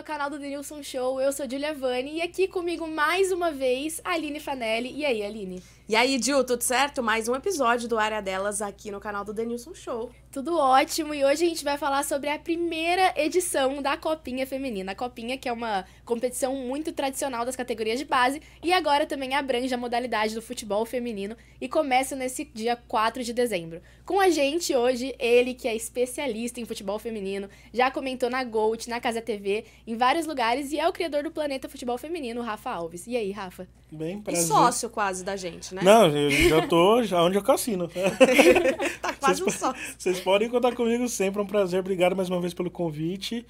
ao canal do Denilson Show. Eu sou Julia Vani e aqui comigo mais uma vez, a Aline Fanelli. E aí, Aline? E aí, Dil, tudo certo? Mais um episódio do Área Delas aqui no canal do Denilson Show. Tudo ótimo, e hoje a gente vai falar sobre a primeira edição da Copinha Feminina. A Copinha, que é uma competição muito tradicional das categorias de base, e agora também abrange a modalidade do futebol feminino e começa nesse dia 4 de dezembro. Com a gente hoje, ele que é especialista em futebol feminino, já comentou na GOAT, na Casa TV, em vários lugares, e é o criador do Planeta Futebol Feminino, Rafa Alves. E aí, Rafa? Bem, prazer. E sócio quase da gente, né? Né? Não, eu já tô já onde eu cassino. tá quase vocês, um só. Vocês podem contar comigo sempre, é um prazer. Obrigado mais uma vez pelo convite.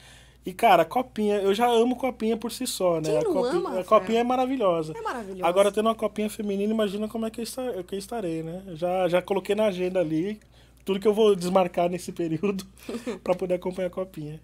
E, cara, copinha, eu já amo copinha por si só, né? a, copinha, ama, a copinha é maravilhosa. É maravilhosa. Agora, tendo uma copinha feminina, imagina como é que eu, estarei, que eu estarei né? Já, já coloquei na agenda ali tudo que eu vou desmarcar nesse período para poder acompanhar a copinha.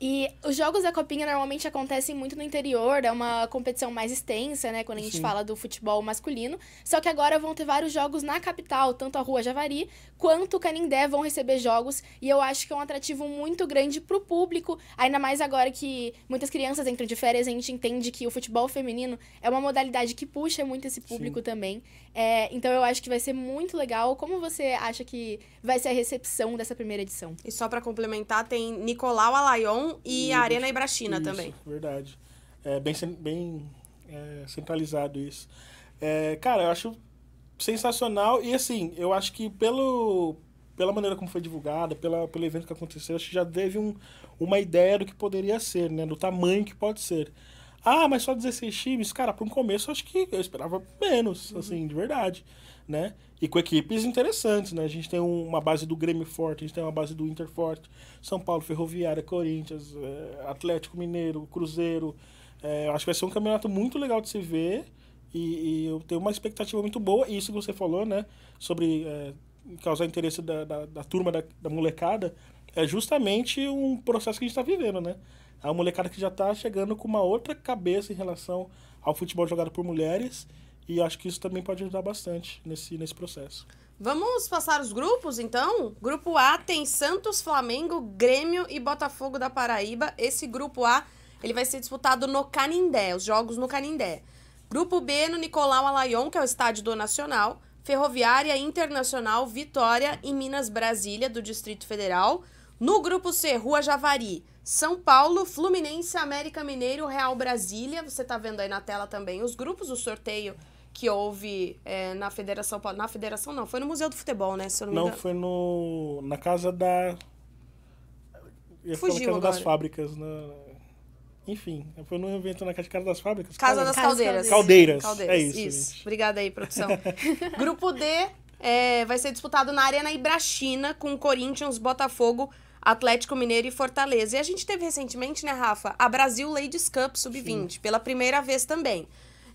E os jogos da Copinha normalmente acontecem muito no interior, é uma competição mais extensa, né? Quando a gente Sim. fala do futebol masculino. Só que agora vão ter vários jogos na capital, tanto a Rua Javari quanto o Canindé vão receber jogos. E eu acho que é um atrativo muito grande pro público, ainda mais agora que muitas crianças entram de férias. A gente entende que o futebol feminino é uma modalidade que puxa muito esse público Sim. também. É, então eu acho que vai ser muito legal. Como você acha que vai ser a recepção dessa primeira edição? E só para complementar, tem Nicolau Alayon e, a Arena Ibrachina isso, também. Verdade. É bem, bem é, centralizado isso. É, cara, eu acho sensacional e assim, eu acho que pelo, pela maneira como foi divulgada, pela, pelo evento que aconteceu, acho que já teve um, uma ideia do que poderia ser, né? Do tamanho que pode ser. Ah, mas só 16 times? Cara, para um começo, acho que eu esperava menos, uhum. assim, de verdade né? E com equipes interessantes, né? A gente tem uma base do Grêmio forte, a gente tem uma base do Inter forte, São Paulo, Ferroviária, Corinthians, é, Atlético Mineiro, Cruzeiro. É, acho que vai ser um campeonato muito legal de se ver e, e, eu tenho uma expectativa muito boa. E isso que você falou, né? Sobre é, causar interesse da, da, da turma, da, da molecada, é justamente um processo que a gente está vivendo, né? É uma molecada que já está chegando com uma outra cabeça em relação ao futebol jogado por mulheres e acho que isso também pode ajudar bastante nesse, nesse processo. Vamos passar os grupos, então? Grupo A tem Santos, Flamengo, Grêmio e Botafogo da Paraíba. Esse grupo A ele vai ser disputado no Canindé, os jogos no Canindé. Grupo B no Nicolau Alayon, que é o estádio do Nacional. Ferroviária Internacional, Vitória e Minas Brasília, do Distrito Federal. No grupo C, Rua Javari, São Paulo, Fluminense, América Mineiro, Real Brasília. Você está vendo aí na tela também os grupos, o sorteio que houve é, na Federação. Na Federação não, foi no Museu do Futebol, né? não, não foi no, na casa da. Eu Fugiu na casa das fábricas, na... Enfim, foi no evento na Casa das Fábricas. Casa, casa das Caldeiras. Caldeiras. Caldeiras. É isso. isso. Gente. Obrigada aí, produção. Grupo D é, vai ser disputado na Arena Ibrachina com Corinthians, Botafogo, Atlético Mineiro e Fortaleza. E a gente teve recentemente, né, Rafa, a Brasil Ladies Cup Sub-20, pela primeira vez também.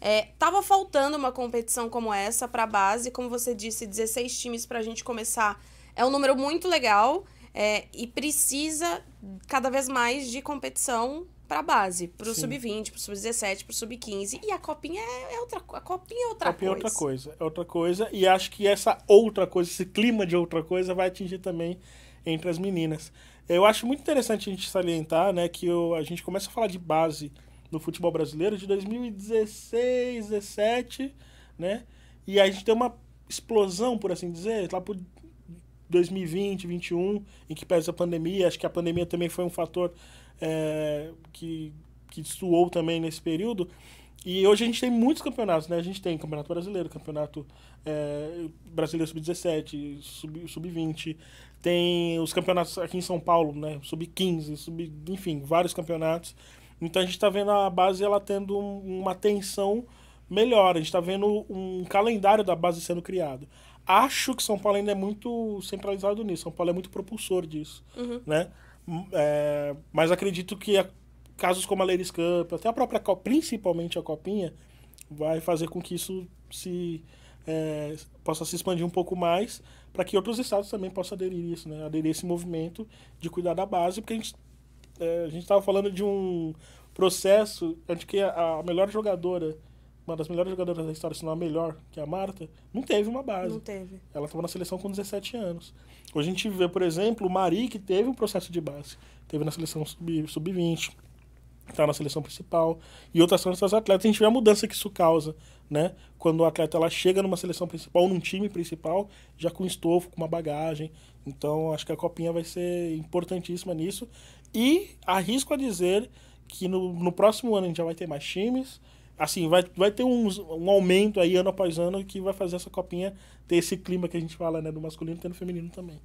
É, tava faltando uma competição como essa para a base, como você disse, 16 times para a gente começar. É um número muito legal é, e precisa cada vez mais de competição para a base, para o sub-20, para o sub-17, para o sub-15. E a copinha é, é outra, a copinha é outra copinha coisa. É outra coisa, é outra coisa. E acho que essa outra coisa, esse clima de outra coisa, vai atingir também entre as meninas. Eu acho muito interessante a gente salientar, né, que eu, a gente começa a falar de base no futebol brasileiro de 2016, 17, né? E aí a gente tem uma explosão, por assim dizer, lá por 2020, 2021, em que pesa a pandemia. Acho que a pandemia também foi um fator é, que, que suou também nesse período. E hoje a gente tem muitos campeonatos, né? A gente tem Campeonato Brasileiro, Campeonato é, Brasileiro Sub-17, Sub-20, tem os campeonatos aqui em São Paulo, né? Sub-15, sub, enfim, vários campeonatos. Então a gente está vendo a base ela tendo uma tensão melhor, a gente está vendo um calendário da base sendo criado. Acho que São Paulo ainda é muito centralizado nisso, São Paulo é muito propulsor disso, uhum. né? É, mas acredito que a, casos como a Ladies Cup, até a própria Copa, principalmente a Copinha, vai fazer com que isso se é, possa se expandir um pouco mais para que outros estados também possam aderir isso, né? Aderir esse movimento de cuidar da base, porque a gente é, a gente estava falando de um processo de que a, a, melhor jogadora, uma das melhores jogadoras da história, se não a melhor, que é a Marta, não teve uma base. Não teve. Ela estava na seleção com 17 anos. Hoje a gente vê, por exemplo, o Mari, que teve um processo de base. Teve na seleção sub-20. sub está na seleção principal e outras tantas atletas. A gente vê a mudança que isso causa, né? Quando o atleta ela chega numa seleção principal, num time principal, já com estofo, com uma bagagem. Então, acho que a Copinha vai ser importantíssima nisso. E arrisco a dizer que no, no próximo ano a gente já vai ter mais times. Assim, vai, vai ter um um aumento aí ano após ano que vai fazer essa copinha ter esse clima que a gente fala, né? Do masculino tendo feminino também.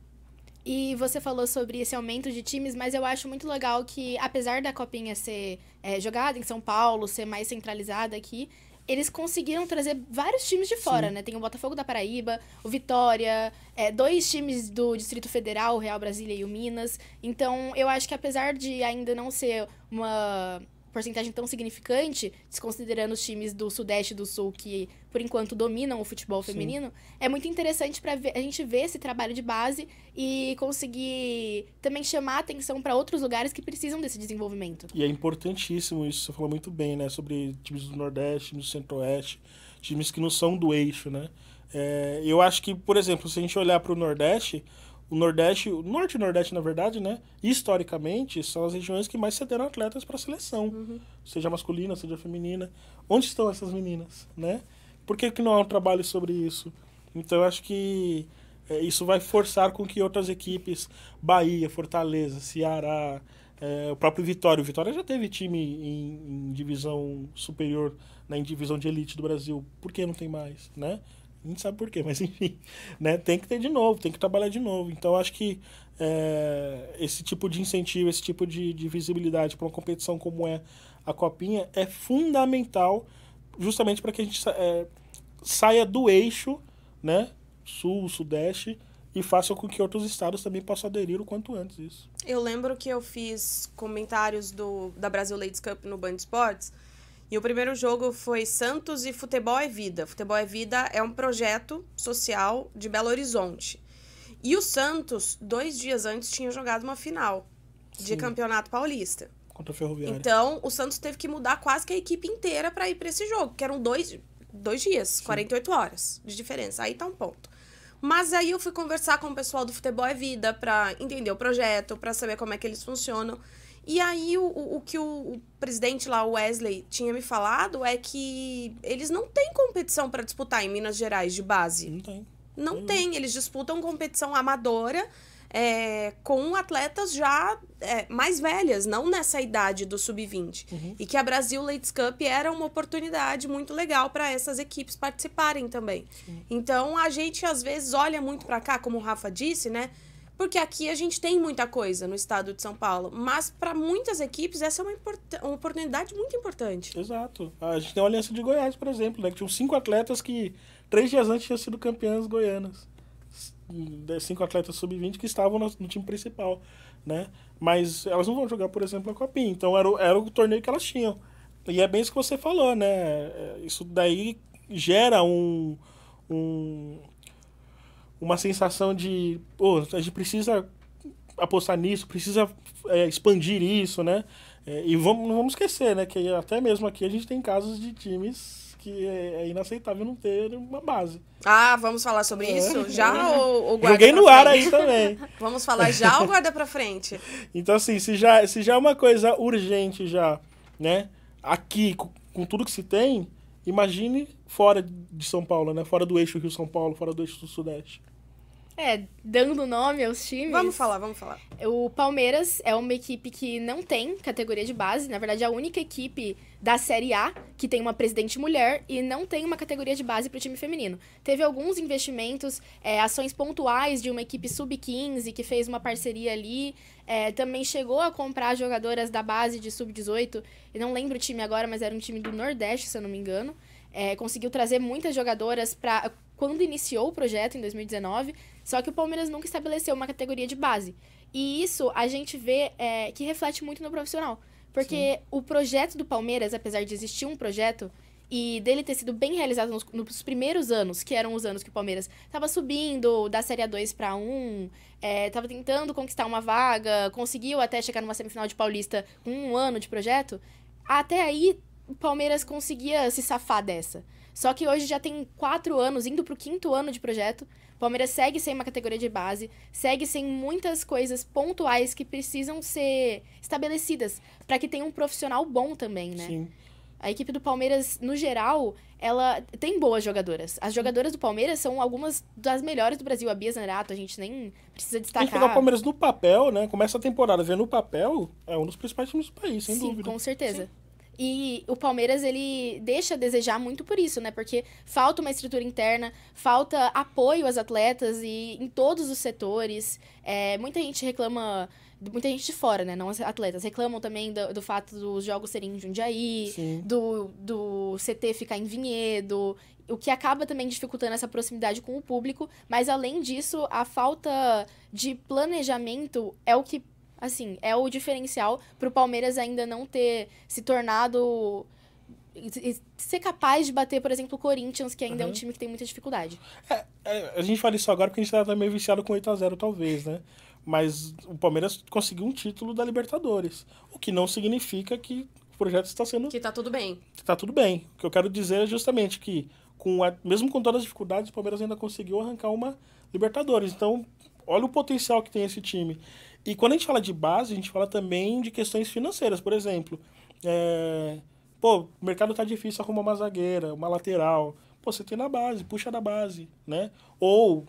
E você falou sobre esse aumento de times, mas eu acho muito legal que, apesar da copinha ser é, jogada em São Paulo, ser mais centralizada aqui, eles conseguiram trazer vários times de fora, Sim. né? Tem o Botafogo da Paraíba, o Vitória, é, dois times do Distrito Federal, o Real Brasília e o Minas. Então, eu acho que apesar de ainda não ser uma porcentagem tão significante, desconsiderando os times do Sudeste e do Sul que, por enquanto, dominam o futebol feminino, Sim. é muito interessante para a gente ver esse trabalho de base e conseguir também chamar atenção para outros lugares que precisam desse desenvolvimento. E é importantíssimo isso, você falou muito bem, né? Sobre times do Nordeste, times do Centro-Oeste, times que não são do eixo, né? É, eu acho que, por exemplo, se a gente olhar para o Nordeste, o Nordeste, o Norte e o Nordeste, na verdade, né? Historicamente, são as regiões que mais cederam atletas para a seleção, uhum. seja masculina, seja feminina. Onde estão essas meninas, né? Por que, que não há um trabalho sobre isso? Então, eu acho que é, isso vai forçar com que outras equipes, Bahia, Fortaleza, Ceará, é, o próprio Vitória, o Vitória já teve time em, em divisão superior, né, em divisão de elite do Brasil, por que não tem mais, né? A gente sabe por quê, mas enfim, né? Tem que ter de novo, tem que trabalhar de novo. Então acho que é, esse tipo de incentivo, esse tipo de, de visibilidade para uma competição como é a Copinha é fundamental justamente para que a gente é, saia do eixo, né? Sul, Sudeste, e faça com que outros estados também possam aderir o quanto antes isso. Eu lembro que eu fiz comentários do, da Brasil Ladies Cup no Band Esportes e o primeiro jogo foi Santos e Futebol é Vida. Futebol é Vida é um projeto social de Belo Horizonte. E o Santos, dois dias antes, tinha jogado uma final Sim. de Campeonato Paulista. Contra o Ferroviário. Então, o Santos teve que mudar quase que a equipe inteira para ir para esse jogo, que eram dois, dois dias, Sim. 48 horas de diferença. Aí tá um ponto. Mas aí eu fui conversar com o pessoal do Futebol é Vida para entender o projeto, para saber como é que eles funcionam. E aí, o, o que o, presidente lá, Wesley, tinha me falado é que eles não têm competição para disputar em Minas Gerais de base. Não tem. Não, uhum. tem. Eles disputam competição amadora é, com atletas já é, mais velhas, não nessa idade do sub-20. Uhum. E que a Brasil Ladies Cup era uma oportunidade muito legal para essas equipes participarem também. Sim. Então, a gente às vezes olha muito para cá, como o Rafa disse, né? Porque aqui a gente tem muita coisa no estado de São Paulo, mas para muitas equipes essa é uma, uma oportunidade muito importante. Exato. A gente tem a Aliança de Goiás, por exemplo, né? que tinham cinco atletas que três dias antes tinham sido campeãs goianas. Cinco atletas sub-20 que estavam no, no, time principal, né? Mas elas não vão jogar, por exemplo, a Copinha. Então era o, era o torneio que elas tinham. E é bem isso que você falou, né? É, isso daí gera um, um uma sensação de, pô, a gente precisa apostar nisso, precisa é, expandir isso, né? É, e vamos, não vamos esquecer, né? Que até mesmo aqui a gente tem casos de times que é, é inaceitável não ter uma base. Ah, vamos falar sobre é. isso? Já ou, ou guarda Joguei no ar aí também. vamos falar já ou guarda pra frente? Então, assim, se já, se já é uma coisa urgente já, né? Aqui, com, com tudo que se tem, Imagine fora de São Paulo, né? Fora do eixo Rio-São Paulo, fora do eixo do Sudeste. É, dando nome aos times. Vamos falar, vamos falar. O Palmeiras é uma equipe que não tem categoria de base, na verdade, é a única equipe da Série A que tem uma presidente mulher e não tem uma categoria de base para o time feminino. Teve alguns investimentos, é, ações pontuais de uma equipe sub-15 que fez uma parceria ali. É, também chegou a comprar jogadoras da base de sub-18. Eu não lembro o time agora, mas era um time do Nordeste, se eu não me engano. É, conseguiu trazer muitas jogadoras para quando iniciou o projeto, em 2019, só que o Palmeiras nunca estabeleceu uma categoria de base. E isso a gente vê é, que reflete muito no profissional. Porque Sim. o projeto do Palmeiras, apesar de existir um projeto e dele ter sido bem realizado nos, nos primeiros anos, que eram os anos que o Palmeiras estava subindo da Série A2 para 1, estava é, tentando conquistar uma vaga, conseguiu até chegar numa semifinal de Paulista com um ano de projeto, até aí o Palmeiras conseguia se safar dessa. Só que hoje já tem quatro anos, indo pro quinto ano de projeto. Palmeiras segue sem uma categoria de base, segue sem muitas coisas pontuais que precisam ser estabelecidas para que tenha um profissional bom também, né? Sim. A equipe do Palmeiras, no geral, ela tem boas jogadoras. As jogadoras do Palmeiras são algumas das melhores do Brasil. A Bia Zanerato, a gente nem precisa destacar. Tem que o Palmeiras no papel, né? Começa a temporada, vendo no papel, é um dos principais times do país, sem Sim, dúvida. com certeza. Sim. E o Palmeiras, ele deixa a desejar muito por isso, né? Porque falta uma estrutura interna, falta apoio às atletas e em todos os setores. É, muita gente reclama, muita gente de fora, né? Não as atletas. Reclamam também do, do fato dos jogos serem em Jundiaí, do, do CT ficar em Vinhedo. O que acaba também dificultando essa proximidade com o público. Mas, além disso, a falta de planejamento é o que Assim, é o diferencial pro Palmeiras ainda não ter se tornado ser capaz de bater, por exemplo, o Corinthians, que ainda uhum. é um uhum. time que tem muita dificuldade. É, é, a gente fala isso agora porque a gente tá meio viciado com 8 a 0 talvez, né? Mas o Palmeiras conseguiu um título da Libertadores, o que não significa que o projeto está sendo... Que tá tudo bem. Que tá tudo bem. O que eu quero dizer é justamente que, com a... mesmo com todas as dificuldades, o Palmeiras ainda conseguiu arrancar uma Libertadores. Então, olha o potencial que tem esse time. E quando a gente fala de base, a gente fala também de questões financeiras. Por exemplo, é, pô, o mercado tá difícil, arruma uma zagueira, uma lateral. Pô, você tem na base, puxa da base, né? Ou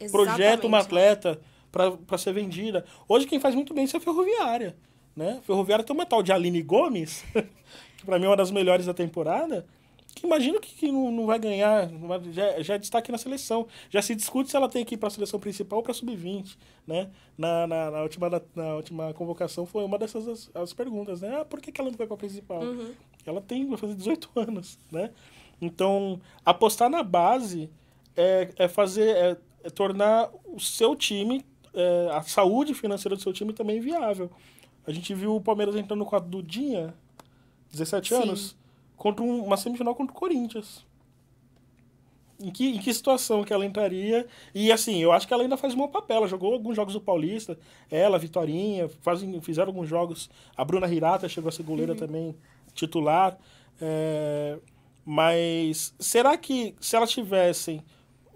Exatamente. projeta uma atleta para ser vendida. Hoje quem faz muito bem isso é a Ferroviária, né? A Ferroviária tem uma tal de Aline Gomes, que para mim é uma das melhores da temporada, que imagino que, que não, não vai ganhar, não vai, já, já é está aqui na seleção. Já se discute se ela tem que ir para a seleção principal ou para sub-20, né? Na, na, na última, na, na, última convocação foi uma dessas as, as, perguntas, né? Ah, por que, que ela não vai para a principal? Uhum. Ela tem, vai fazer 18 anos, né? Então, apostar na base é, é fazer, é, é tornar o seu time, é, a saúde financeira do seu time também viável. A gente viu o Palmeiras entrando no quadro do Dinha, 17 Sim. anos contra uma semifinal contra o Corinthians. Em que, em que situação que ela entraria? E assim, eu acho que ela ainda faz um bom papel. Ela jogou alguns jogos do Paulista, ela, Vitorinha, fazem, fizeram alguns jogos. A Bruna Hirata chegou a ser goleira uhum. também, titular. É, mas será que se elas tivessem,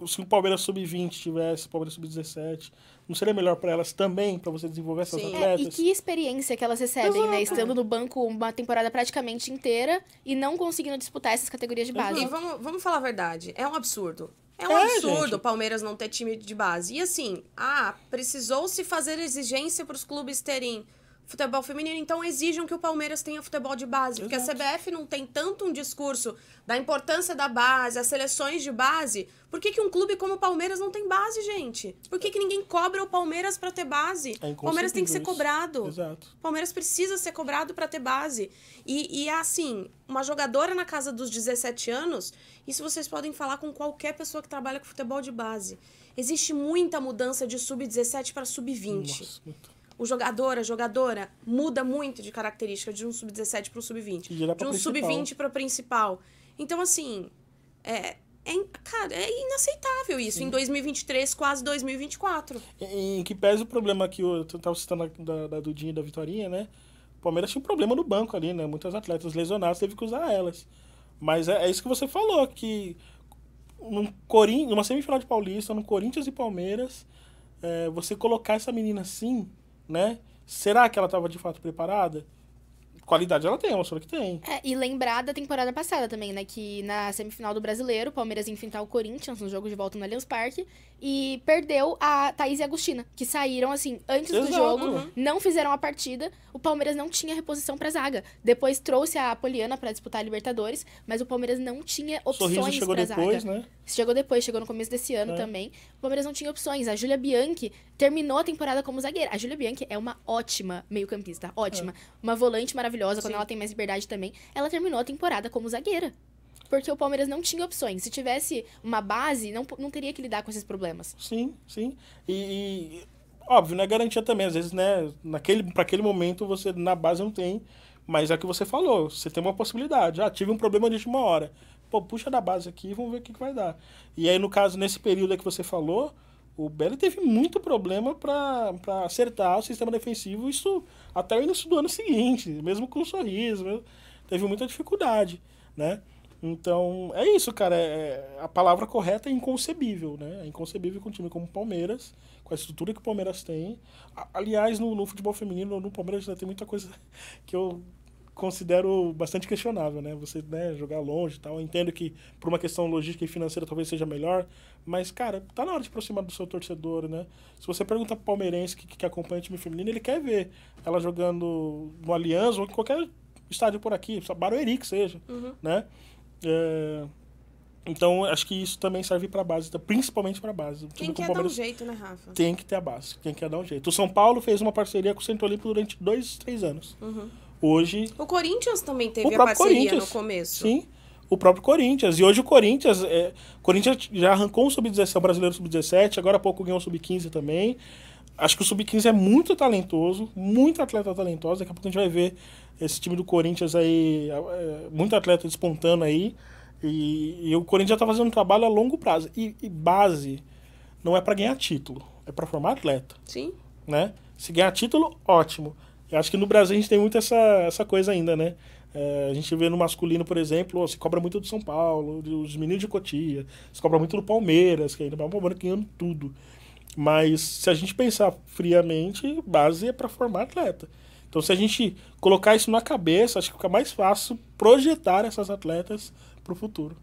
se o Palmeiras sub-20 tivesse, o Palmeiras sub-17, não seria melhor para elas também, para você desenvolver essas Sim. atletas? É, e que experiência que elas recebem, né? Exato. né? Estando no banco uma temporada praticamente inteira e não conseguindo disputar essas categorias de uhum. base. Exato. E vamos, vamos falar a verdade, é um absurdo. É um é, absurdo o Palmeiras não ter time de base. E assim, ah, precisou se fazer exigência para os clubes terem futebol feminino, então exijam que o Palmeiras tenha futebol de base, Exato. porque a CBF não tem tanto um discurso da importância da base, as seleções de base. Por que, que um clube como o Palmeiras não tem base, gente? Por que, que ninguém cobra o Palmeiras para ter base? É o Palmeiras tem que ser cobrado. Exato. O Palmeiras precisa ser cobrado para ter base. E, e é assim, uma jogadora na casa dos 17 anos, isso vocês podem falar com qualquer pessoa que trabalha com futebol de base. Existe muita mudança de sub-17 para sub-20. Nossa, muito o jogador, a jogadora muda muito de característica de um sub-17 para um sub-20. De um sub-20 para principal. Então, assim, é, é, cara, é inaceitável isso Sim. em 2023, quase 2024. Em que pese o problema que eu estava citando da, da Dudinha e da Vitorinha, né? O Palmeiras tinha um problema no banco ali, né? Muitas atletas lesionadas teve que usar elas. Mas é, é isso que você falou, que num Corin... numa semifinal de Paulista, no Corinthians e Palmeiras, é, você colocar essa menina assim né? Será que ela estava de fato preparada? qualidade ela tem, ela mostrou que tem. É, e lembrar da temporada passada também, né? Que na semifinal do brasileiro, o Palmeiras ia enfrentar o Corinthians no jogo de volta no Allianz Parque e perdeu a Thaís e a Agostina, que saíram assim antes Exato. do jogo, uhum. não fizeram a partida. O Palmeiras não tinha reposição pra zaga. Depois trouxe a Poliana para disputar a Libertadores, mas o Palmeiras não tinha opções Sorriso chegou pra depois, zaga. Né? Chegou depois, chegou no começo desse ano é. também. O Palmeiras não tinha opções. A Júlia Bianchi terminou a temporada como zagueira. A Júlia Bianchi é uma ótima meio-campista, ótima. É. Uma volante maravilhosa maravilhosa, quando ela tem mais liberdade também, ela terminou a temporada como zagueira. Porque o Palmeiras não tinha opções. Se tivesse uma base, não, não teria que lidar com esses problemas. Sim, sim. E, e óbvio, é Garantia também. Às vezes, né? Naquele, para aquele momento, você na base não tem. Mas é o que você falou. Você tem uma possibilidade. Ah, tive um problema de uma hora. Pô, puxa da base aqui e vamos ver o que, que vai dar. E aí, no caso, nesse período que você falou, o Belo teve muito problema para acertar o sistema defensivo, isso até o início do ano seguinte, mesmo com o um sorriso, teve muita dificuldade, né? Então, é isso, cara. É, é, a palavra correta é inconcebível, né? É inconcebível com um time como o Palmeiras, com a estrutura que o Palmeiras tem. aliás, no, no futebol feminino, no Palmeiras ainda né, tem muita coisa que eu considero bastante questionável, né? Você né, jogar longe e tal. Eu entendo que por uma questão logística e financeira talvez seja melhor, mas, cara, tá na hora de aproximar do seu torcedor, né? Se você pergunta pro palmeirense que, que acompanha o time feminino, ele quer ver ela jogando no Aliança ou em qualquer estádio por aqui, Barueri que seja, uhum. né? É... Então, acho que isso também serve para base, principalmente para base. Tem que dar um jeito, né, Rafa? Tem que ter a base, quem quer dar um jeito. O São Paulo fez uma parceria com o Centro Olímpico durante dois, três anos. Uhum hoje. O Corinthians também teve o a parceria no começo. Sim, o próprio Corinthians. E hoje o Corinthians. É, Corinthians já arrancou um sub-17, o brasileiro sub-17, agora há pouco ganhou o sub-15 também. Acho que o sub-15 é muito talentoso, muito atleta talentoso. Daqui a pouco a gente vai ver esse time do Corinthians aí, é, muito atleta despontando aí. E, e o Corinthians já está fazendo um trabalho a longo prazo. E, e base não é para ganhar título, é para formar atleta. Sim. Né? Se ganhar título, ótimo. Eu acho que no Brasil a gente tem muito essa, essa coisa ainda, né? É, a gente vê no masculino, por exemplo, se cobra muito do São Paulo, dos meninos de Cotia, se cobra muito do Palmeiras, que ainda é um Palmeiras ganhando tudo. Mas se a gente pensar friamente, base é para formar atleta. Então, se a gente colocar isso na cabeça, acho que fica mais fácil projetar essas atletas para o futuro.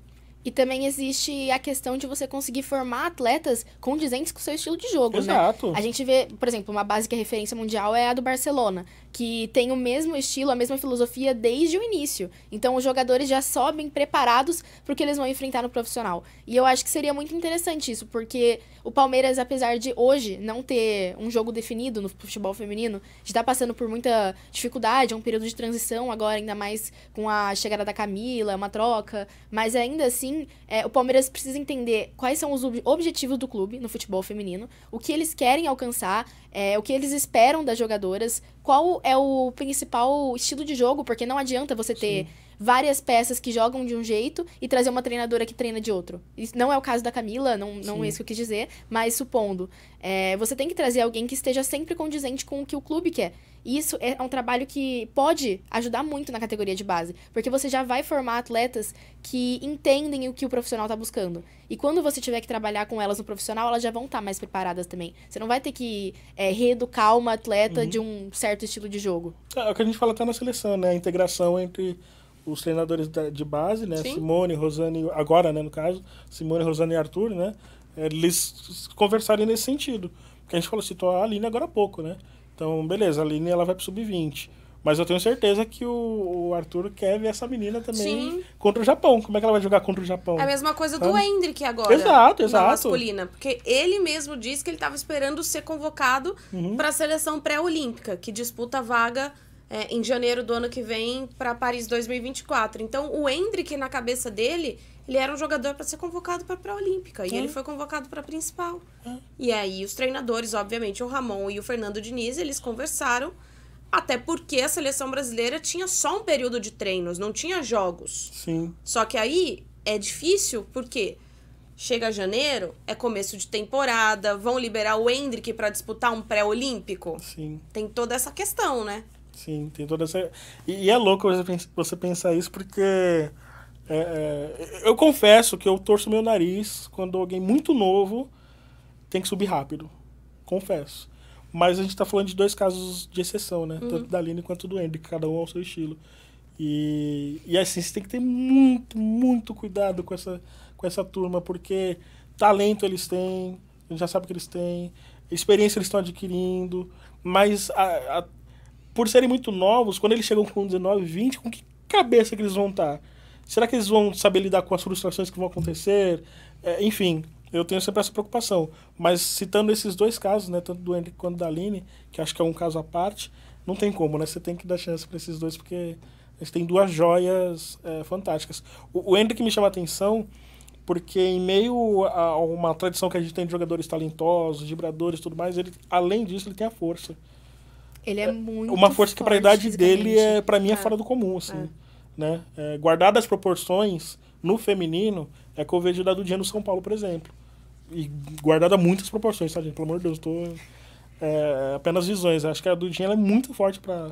E também existe a questão de você conseguir formar atletas condizentes com o seu estilo de jogo, né? Exato. né? A gente vê, por exemplo, uma básica é referência mundial é a do Barcelona, que tem o mesmo estilo, a mesma filosofia desde o início. Então os jogadores já sobem preparados para o que eles vão enfrentar no profissional. E eu acho que seria muito interessante isso, porque o Palmeiras, apesar de hoje não ter um jogo definido no futebol feminino, está passando por muita dificuldade, é um período de transição agora, ainda mais com a chegada da Camila, é uma troca. Mas ainda assim, é, o Palmeiras precisa entender quais são os ob objetivos do clube no futebol feminino, o que eles querem alcançar é, o que eles esperam das jogadoras, qual é o principal estilo de jogo, porque não adianta você ter. Sim várias peças que jogam de um jeito e trazer uma treinadora que treina de outro. Isso não é o caso da Camila, não, não é isso que eu quis dizer, mas supondo. É, você tem que trazer alguém que esteja sempre condizente com o que o clube quer. E isso é um trabalho que pode ajudar muito na categoria de base, porque você já vai formar atletas que entendem o que o profissional está buscando. E quando você tiver que trabalhar com elas no profissional, elas já vão estar tá mais preparadas também. Você não vai ter que é, reeducar uma atleta uhum. de um certo estilo de jogo. É, é o que a gente fala até na seleção, né? A integração entre os treinadores da, de base, né? Sim. Simone, Rosane, agora, né, no caso, Simone, Rosane e Arthur, né? Eles conversarem nesse sentido. Porque a gente falou, citou a Aline agora há pouco, né? Então, beleza, a Aline ela vai pro sub-20. Mas eu tenho certeza que o, o, Arthur quer ver essa menina também Sim. contra o Japão. Como é que ela vai jogar contra o Japão? É a mesma coisa do Hendrick agora. Exato, exato. masculina. Porque ele mesmo disse que ele estava esperando ser convocado uhum. para a seleção pré-olímpica, que disputa a vaga é, em janeiro do ano que vem para Paris 2024. Então, o Hendrick, na cabeça dele, ele era um jogador para ser convocado para a pré-olímpica. E é. ele foi convocado para a principal. É. E aí, os treinadores, obviamente, o Ramon e o Fernando Diniz, eles conversaram. Até porque a seleção brasileira tinha só um período de treinos, não tinha jogos. Sim. Só que aí é difícil, porque chega janeiro, é começo de temporada, vão liberar o Hendrick para disputar um pré-olímpico. Sim. Tem toda essa questão, né? Sim, tem toda essa. E, é louco você pensar isso, porque. É, é, eu confesso que eu torço meu nariz quando alguém muito novo tem que subir rápido. Confesso. Mas a gente está falando de dois casos de exceção, né? Uhum. Tanto da Aline quanto do Andy, cada um ao seu estilo. E, e assim, você tem que ter muito, muito cuidado com essa, com essa turma, porque talento eles têm, a gente já sabe que eles têm, experiência eles estão adquirindo, mas a, a por serem muito novos, quando eles chegam com 19, 20, com que cabeça que eles vão estar? Tá? Será que eles vão saber lidar com as frustrações que vão acontecer? É, enfim, eu tenho sempre essa preocupação. Mas citando esses dois casos, né, tanto do Henrique quanto da Aline, que acho que é um caso à parte, não tem como, né? Você tem que dar chance para esses dois, porque eles têm duas joias é, fantásticas. O, o Henrique me chama a atenção porque em meio a uma tradição que a gente tem de jogadores talentosos, vibradores, tudo mais, ele além disso ele tem a força. Ele é muito Uma força que para a idade dele, é, para mim, é, é, fora do comum, assim. É. Né? É, as proporções, no feminino, é que eu vejo da do dia no São Paulo, por exemplo. E guardada muitas proporções, tá, gente? Pelo amor de Deus, tô... É, apenas visões. Acho que a Dudinha é muito forte para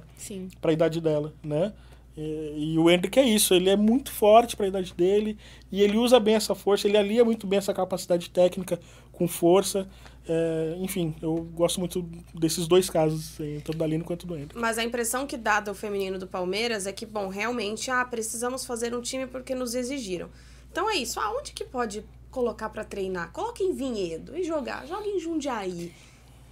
a idade dela, né? E, e, o Hendrick é isso, ele é muito forte para a idade dele e ele usa bem essa força, ele alia muito bem essa capacidade técnica com força. É, enfim, eu gosto muito desses dois casos, é, tanto da Lino quanto do Mas a impressão que dá do feminino do Palmeiras é que, bom, realmente, ah, precisamos fazer um time porque nos exigiram. Então é isso. Aonde que pode colocar para treinar? Coloca em Vinhedo e jogar. Joga em Jundiaí.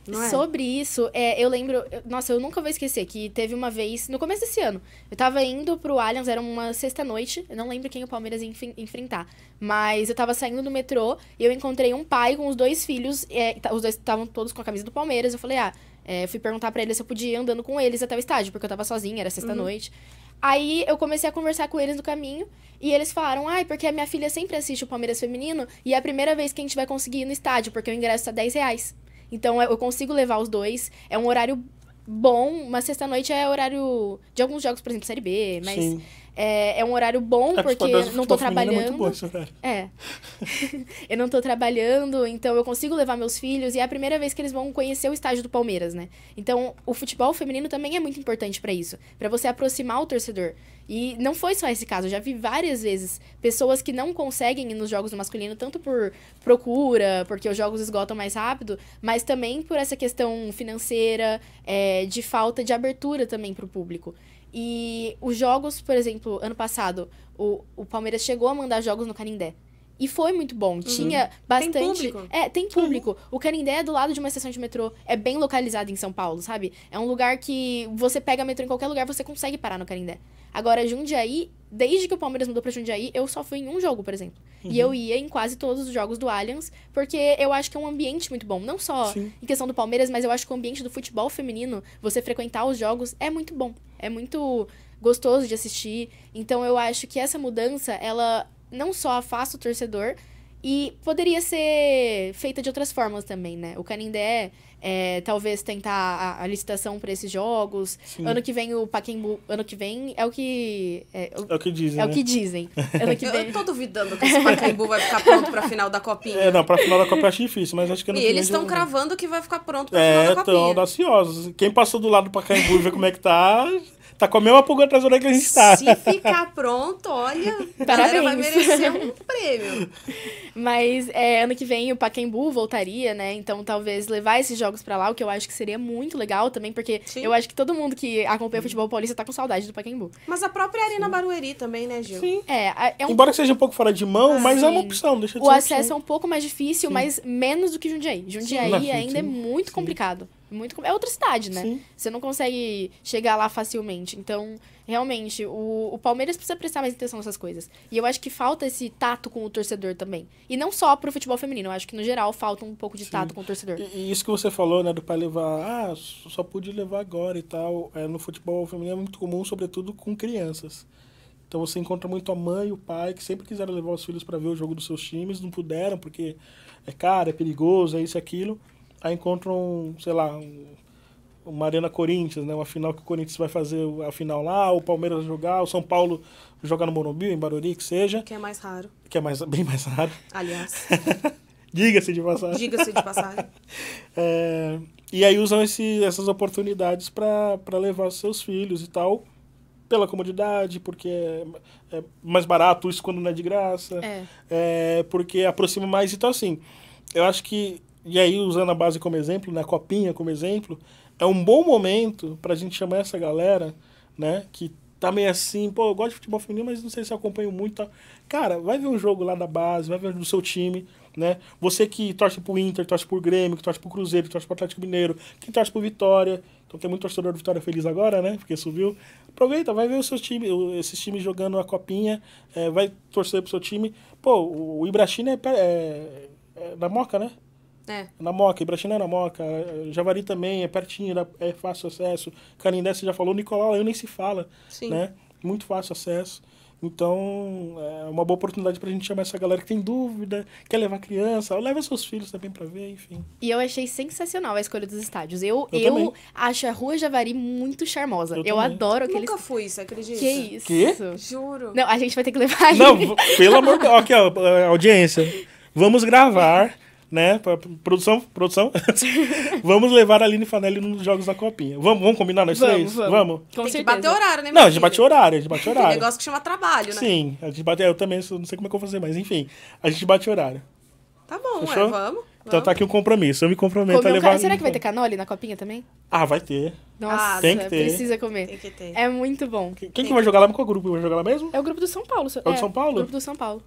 É? Sobre isso, é, eu lembro. Nossa, eu nunca vou esquecer que teve uma vez, no começo desse ano, eu tava indo pro Allianz, era uma sexta-noite, eu não lembro quem o Palmeiras ia enf enfrentar. Mas eu tava saindo do metrô e eu encontrei um pai com os dois filhos. É, os dois estavam todos com a camisa do Palmeiras. Eu falei, ah, é, fui perguntar para ele se eu podia ir andando com eles até o estádio, porque eu tava sozinha, era sexta-noite. Uhum. Aí eu comecei a conversar com eles no caminho e eles falaram: ai, ah, porque a minha filha sempre assiste o Palmeiras Feminino e é a primeira vez que a gente vai conseguir ir no estádio, porque o ingresso tá 10 reais. Então eu consigo levar os dois. É um horário bom, mas sexta-noite é horário de alguns jogos, por exemplo, Série B, mas. Sim. É, é um horário bom, é, porque eu não tô trabalhando. É, muito bom esse é. eu não tô trabalhando, então eu consigo levar meus filhos. E é a primeira vez que eles vão conhecer o estágio do Palmeiras, né? Então, o futebol feminino também é muito importante para isso. para você aproximar o torcedor. E não foi só esse caso, eu já vi várias vezes pessoas que não conseguem ir nos jogos do masculino, tanto por procura, porque os jogos esgotam mais rápido, mas também por essa questão financeira, é, de falta de abertura também para o público. E os jogos, por exemplo, ano passado, o, o Palmeiras chegou a mandar jogos no Canindé. E foi muito bom. Uhum. Tinha bastante. Tem público. É, tem público. Uhum. O Canindé é do lado de uma estação de metrô. É bem localizado em São Paulo, sabe? É um lugar que você pega metrô em qualquer lugar, você consegue parar no Canindé. Agora, Jundiaí, desde que o Palmeiras mudou pra Jundiaí, eu só fui em um jogo, por exemplo. Uhum. E eu uhum. ia em quase todos os jogos do Allianz, porque eu acho que é um ambiente muito bom. Não só Sim. em questão do Palmeiras, mas eu acho que o ambiente do futebol feminino, você frequentar os jogos, é muito bom. É muito gostoso de assistir. Então eu acho que essa mudança, ela não só afasta o torcedor, e poderia ser feita de outras formas também, né? O Canindé é, talvez tentar a, a licitação para esses jogos. Sim. Ano que vem o Paquembu, ano que vem é o que é, o, é o que dizem. É né? o que dizem. Ano que vem... eu, eu tô duvidando que esse Paquembu vai ficar pronto para final da copinha. É, não, para final da copinha acho difícil, mas acho que ano E que eles estão cravando que vai ficar pronto para é, final da copinha. É, tão ansiosos. Quem passou do lado do Pacaembu e vê como é que tá, tá com a mesma pulga atrás da que a gente tá. Se ficar pronto, olha, Parabéns. vai merecer um prêmio. Mas é, ano que vem o paquembu voltaria, né? Então talvez levar esses jogos para lá, o que eu acho que seria muito legal também, porque Sim. eu acho que todo mundo que acompanha o futebol paulista tá com saudade do paquembu Mas a própria Arena Sim. Barueri também, né, Gil? Sim. É, é um... Embora seja um pouco fora de mão, ah, mas sim. é uma opção, deixa de O acesso opção. é um pouco mais difícil, mas menos do que Jundiaí. Jundiaí ainda é muito complicado. É muito é outra cidade, né? Sim. Você não consegue chegar lá facilmente. Então, realmente, o, o Palmeiras precisa prestar mais atenção nessas coisas. E eu acho que falta esse tato com o torcedor também. E não só pro futebol feminino, eu acho que no geral falta um pouco de Sim. tato com o torcedor. E, e, isso que você falou, né, do pai levar, ah, só pude levar agora e tal. É, no futebol feminino é muito comum, sobretudo com crianças. Então você encontra muito a mãe e o pai que sempre quiseram levar os filhos para ver o jogo dos seus times, não puderam porque é caro, é perigoso, é isso e aquilo aí encontram, sei lá, um, uma Arena Corinthians, né? Uma final que o Corinthians vai fazer a final lá, o Palmeiras jogar, o São Paulo jogar no Morumbi, em Barueri, que seja. Que é mais raro. Que é mais, bem mais raro. Aliás. Diga-se de passagem. Diga-se de passagem. é, e aí usam esse, essas oportunidades para levar os seus filhos e tal, pela comodidade, porque é, é, mais barato isso quando não é de graça. É. é. Porque aproxima mais. Então, assim, eu acho que e aí usando a base como exemplo, né, copinha como exemplo, é um bom momento para a gente chamar essa galera, né, que tá meio assim, pô, eu gosto de futebol feminino, mas não sei se eu acompanho muito. Tá? Cara, vai ver um jogo lá da base, vai ver do seu time, né? Você que torce pro Inter, torce pro Grêmio, que torce pro Cruzeiro, que torce pro Atlético Mineiro, que torce pro Vitória. Então tem muito torcedor do Vitória feliz agora, né? Porque subiu. Aproveita, vai ver o seu time, esses times jogando a copinha, é, vai torcer pro seu time. Pô, o Ibrachina é, é, é da Moca, né? É. Na Moca, Ibratina é na Moca, Javari também, é pertinho, é fácil acesso. Canindé, você já falou, Nicolau, eu nem se fala. Sim. Né? Muito fácil acesso. Então, é uma boa oportunidade para a gente chamar essa galera que tem dúvida, quer levar criança, leva seus filhos também para ver, enfim. E eu achei sensacional a escolha dos estádios. Eu, eu, eu acho a Rua Javari muito charmosa. Eu, eu adoro aquele. Nunca fui, você acredita? Que isso? Que? Juro. Não, a gente vai ter que levar ele. Não, pelo amor de Deus. Aqui, ó, audiência. Vamos gravar né? Pra, produção, produção. vamos levar a Aline Fanelli nos jogos da copinha. Vamos, vamos combinar nós vamos, três? Vamos. vamos. Tem que bater horário, né? Não, a gente bate horário, a gente bate horário. Tem negócio que chama trabalho, né? Sim, a gente bate. Eu também não sei como é que eu vou fazer, mas enfim, a gente bate horário. Tá bom, Fechou? vamos. Então tá Vamos. tá aqui um compromisso. Eu me comprometo a levar. Um... Será que vai ter canole na copinha também? Ah, vai ter. Nossa, ah, tem que ter. precisa comer. Tem que ter. É muito bom. Quem tem que vai jogar lá? Qual grupo vai jogar lá mesmo? É o grupo do São Paulo. É, o do é, São Paulo? grupo do São Paulo.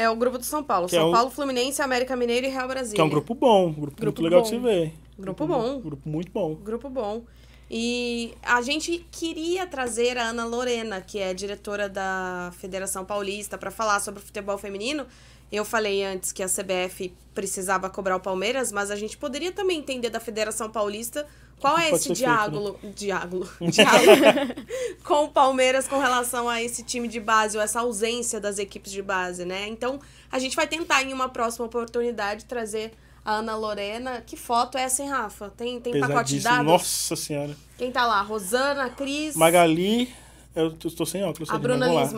É o grupo do São Paulo. Que é São é Paulo, Fluminense, América Mineiro e Real Brasil. Que é um grupo bom, um grupo, grupo muito legal bom. de se ver. Grupo, grupo bom. Grupo muito bom. Grupo bom. E a gente queria trazer a Ana Lorena, que é diretora da Federação Paulista, para falar sobre o futebol feminino, eu falei antes que a CBF precisava cobrar o Palmeiras, mas a gente poderia também entender da Federação Paulista qual é esse diálogo, feito, né? diálogo, diálogo com o Palmeiras com relação a esse time de base ou essa ausência das equipes de base, né? Então, a gente vai tentar em uma próxima oportunidade trazer a Ana Lorena. Que foto é essa, hein, Rafa? Tem, tem pacote de dados? Nossa Senhora. Quem tá lá? Rosana, Cris. Magali, eu estou sem óculos. A Bruna Lins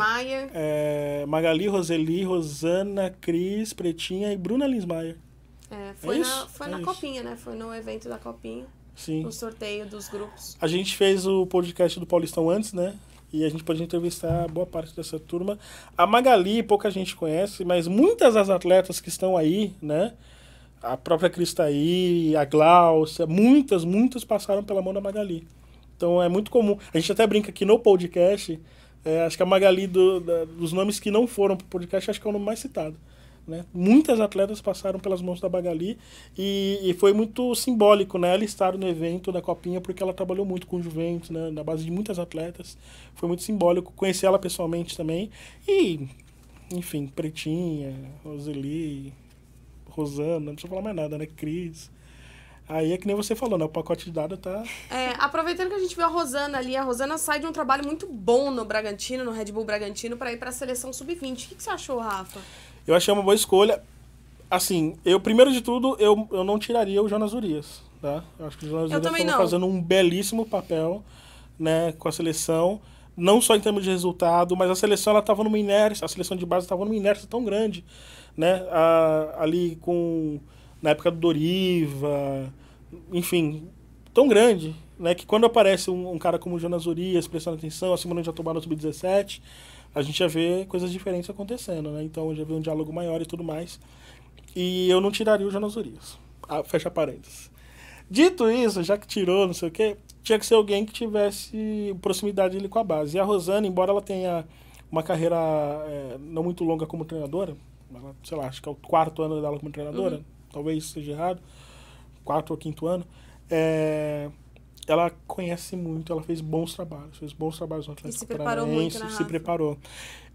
É, Magali, Roseli, Rosana, Cris, Pretinha e Bruna Lins É, é foi é na, foi é na Copinha, né? Foi no evento da Copinha. Sim. No sorteio dos grupos. A gente fez o podcast do Paulistão antes, né? E a gente pode entrevistar boa parte dessa turma. A Magali, pouca gente conhece, mas muitas das atletas que estão aí, né? A própria Cristaí, tá a Glaucia, muitas, muitas passaram pela mão da Magali. Então é muito comum. A gente até brinca aqui no podcast, é, acho que a Magali do, da, dos nomes que não foram para o podcast, acho que é o nome mais citado. Né? Muitas atletas passaram pelas mãos da Magali e, e, foi muito simbólico né? ela estar no evento da Copinha, porque ela trabalhou muito com Juventus, né? na base de muitas atletas. Foi muito simbólico conhecer ela pessoalmente também. E, enfim, Pretinha, Roseli, Rosana, não precisa falar mais nada, né? Cris. Aí é que nem você falou, né? O pacote de dados tá. É, aproveitando que a gente viu a Rosana ali, a Rosana sai de um trabalho muito bom no Bragantino, no Red Bull Bragantino, para ir para a seleção sub-20. O que, que, você achou, Rafa? Eu achei uma boa escolha. Assim, eu, primeiro de tudo, eu, eu não tiraria o Jonas Urias, tá? Eu acho que o Jonas eu Urias está fazendo um belíssimo papel, né, com a seleção. Não só em termos de resultado, mas a seleção ela estava numa inércia, a seleção de base estava numa inércia tão grande, né? A, ali com na época do Doriva, enfim, tão grande, né, que quando aparece um, um cara como o Jonas Urias prestando atenção, acima já Jatobá no Sub-17, a gente já vê coisas diferentes acontecendo, né? Então já vê um diálogo maior e tudo mais. E eu não tiraria o Jonas Urias. Ah, fecha parênteses. Dito isso, já que tirou, não sei o quê, tinha que ser alguém que tivesse proximidade ali com a base. E a Rosana, embora ela tenha uma carreira é, não muito longa como treinadora, sei lá, acho que é o quarto ano dela como treinadora, uhum talvez seja errado, quarto ou quinto ano, é, ela conhece muito, ela fez bons trabalhos, fez bons trabalhos no Atlético e se preparou muito né, se preparou.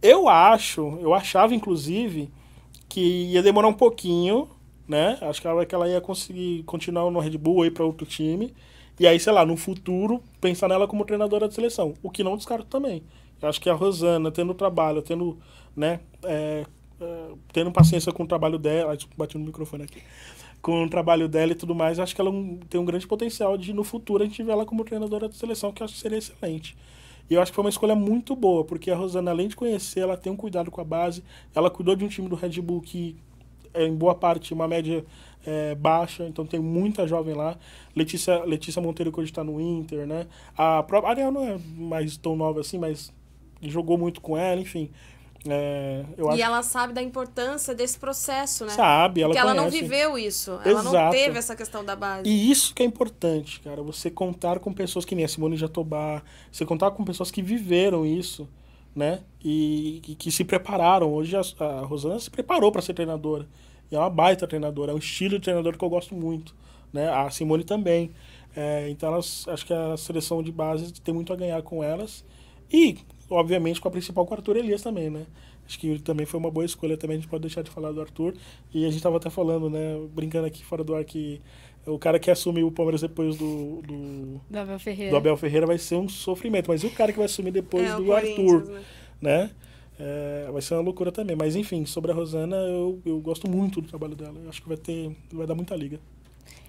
Eu acho, eu achava inclusive que ia demorar um pouquinho, né? Acho que ela ia conseguir continuar no Red Bull aí para outro time. E aí, sei lá, no futuro, pensar nela como treinadora de seleção, o que não descarto também. Eu acho que a Rosana, tendo trabalho, tendo né, é, é, tendo paciência com o trabalho dela, bati no microfone aqui, com o trabalho dela e tudo mais, acho que ela é tem um grande potencial de no futuro a gente ver ela como treinadora da seleção, que eu acho que seria excelente. E eu acho que foi uma escolha muito boa, porque a Rosana, além de conhecer, ela tem um cuidado com a base, ela cuidou de um time do Red Bull que é em boa parte uma média é, baixa, então tem muita jovem lá. Letícia, Letícia Monteiro que hoje está no Inter, né? A própria Ariel não é mais tão nova assim, mas jogou muito com ela, enfim. É, e acho... ela sabe da importância desse processo, né? Sabe, ela Porque ela não viveu isso. Ela não teve essa questão da base. E isso que é importante, cara. Você contar com pessoas que nem a Simone Jatobá, você contar com pessoas que viveram isso, né? E, e que se prepararam. Hoje a, a Rosana se preparou para ser treinadora. E é uma baita treinadora. É um estilo de treinador que eu gosto muito. Né? A Simone também. É, então, elas, acho que a seleção de base tem muito a ganhar com elas. E obviamente, com a principal, com o Arthur Elias também, né? Acho que também foi uma boa escolha também, a gente pode deixar de falar do Arthur. E a gente estava até falando, né, brincando aqui fora do ar, que o cara que assumir o Palmeiras depois do... Do, do, Abel, Ferreira. do Abel Ferreira vai ser um sofrimento. Mas e o cara que vai assumir depois é, do Arthur, né? né? É, vai ser uma loucura também. Mas, enfim, sobre a Rosana, eu, eu gosto muito do trabalho dela. Eu acho que vai ter vai dar muita liga.